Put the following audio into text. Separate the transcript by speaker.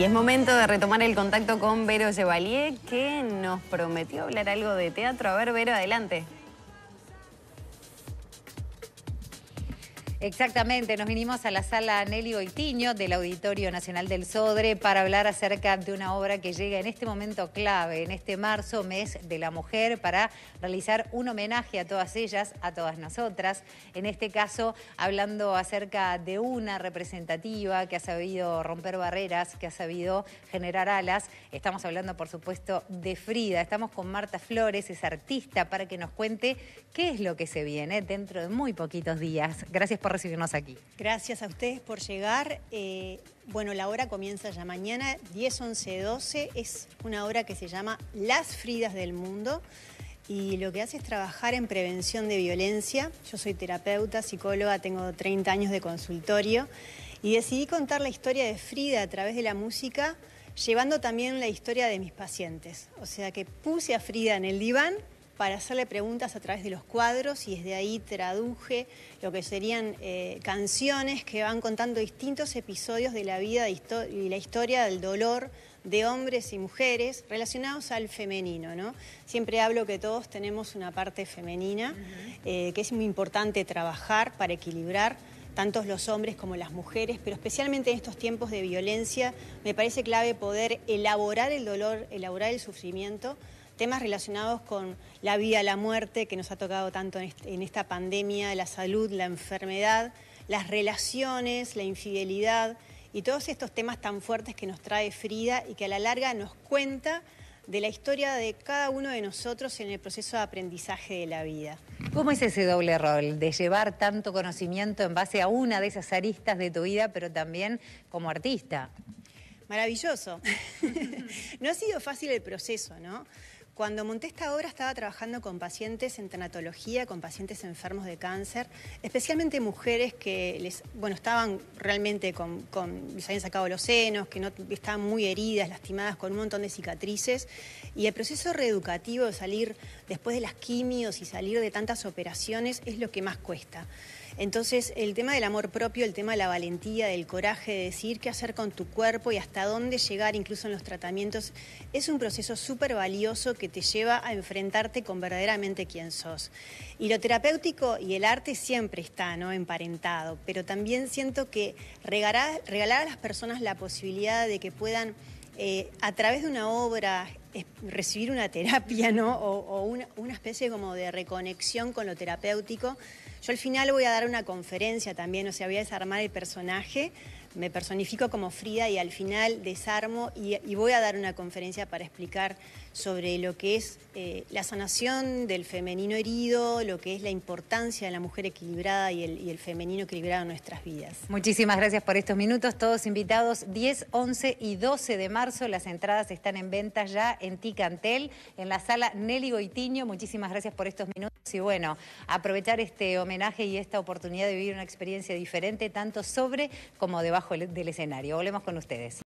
Speaker 1: Y es momento de retomar el contacto con Vero Chevalier, que nos prometió hablar algo de teatro. A ver, Vero, adelante. Exactamente, nos vinimos a la sala Nelly Boitiño del Auditorio Nacional del Sodre para hablar acerca de una obra que llega en este momento clave, en este marzo, mes de la mujer, para realizar un homenaje a todas ellas, a todas nosotras. En este caso, hablando acerca de una representativa que ha sabido romper barreras, que ha sabido generar alas. Estamos hablando, por supuesto, de Frida. Estamos con Marta Flores, es artista, para que nos cuente qué es lo que se viene dentro de muy poquitos días. Gracias por recibirnos aquí.
Speaker 2: Gracias a ustedes por llegar. Eh, bueno, la hora comienza ya mañana, 10, 11, 12. Es una hora que se llama Las Fridas del Mundo y lo que hace es trabajar en prevención de violencia. Yo soy terapeuta, psicóloga, tengo 30 años de consultorio y decidí contar la historia de Frida a través de la música, llevando también la historia de mis pacientes. O sea que puse a Frida en el diván para hacerle preguntas a través de los cuadros y desde ahí traduje lo que serían eh, canciones que van contando distintos episodios de la vida y la historia del dolor de hombres y mujeres relacionados al femenino, ¿no? Siempre hablo que todos tenemos una parte femenina eh, que es muy importante trabajar para equilibrar tanto los hombres como las mujeres, pero especialmente en estos tiempos de violencia me parece clave poder elaborar el dolor, elaborar el sufrimiento temas relacionados con la vida, la muerte, que nos ha tocado tanto en esta pandemia, la salud, la enfermedad, las relaciones, la infidelidad y todos estos temas tan fuertes que nos trae Frida y que a la larga nos cuenta de la historia de cada uno de nosotros en el proceso de aprendizaje de la vida.
Speaker 1: ¿Cómo es ese doble rol de llevar tanto conocimiento en base a una de esas aristas de tu vida, pero también como artista?
Speaker 2: Maravilloso. no ha sido fácil el proceso, ¿no? Cuando monté esta obra estaba trabajando con pacientes en tanatología, con pacientes enfermos de cáncer, especialmente mujeres que les, bueno, estaban realmente con, les habían sacado los senos, que no, estaban muy heridas, lastimadas, con un montón de cicatrices. Y el proceso reeducativo de salir después de las quimios y salir de tantas operaciones es lo que más cuesta. Entonces, el tema del amor propio, el tema de la valentía, del coraje de decir qué hacer con tu cuerpo y hasta dónde llegar, incluso en los tratamientos, es un proceso súper valioso que te lleva a enfrentarte con verdaderamente quién sos. Y lo terapéutico y el arte siempre está emparentado, pero también siento que regalar a las personas la posibilidad de que puedan eh, a través de una obra recibir una terapia, ¿no? O, una, especie como de reconexión con lo terapéutico. Yo al final voy a dar una conferencia también, o sea, voy a desarmar el personaje, me personifico como Frida y al final desarmo y voy a dar una conferencia para explicar sobre lo que es eh, la sanación del femenino herido, lo que es la importancia de la mujer equilibrada y el, y el, femenino equilibrado en nuestras vidas.
Speaker 1: Muchísimas gracias por estos minutos, todos invitados 10, 11 y 12 de marzo. Las entradas están en venta ya en Ticantel, en la sala Nelly Goitiño. Muchísimas gracias por estos minutos y bueno, aprovechar este homenaje y esta oportunidad de vivir una experiencia diferente, tanto sobre como debajo del escenario. Volvemos con ustedes.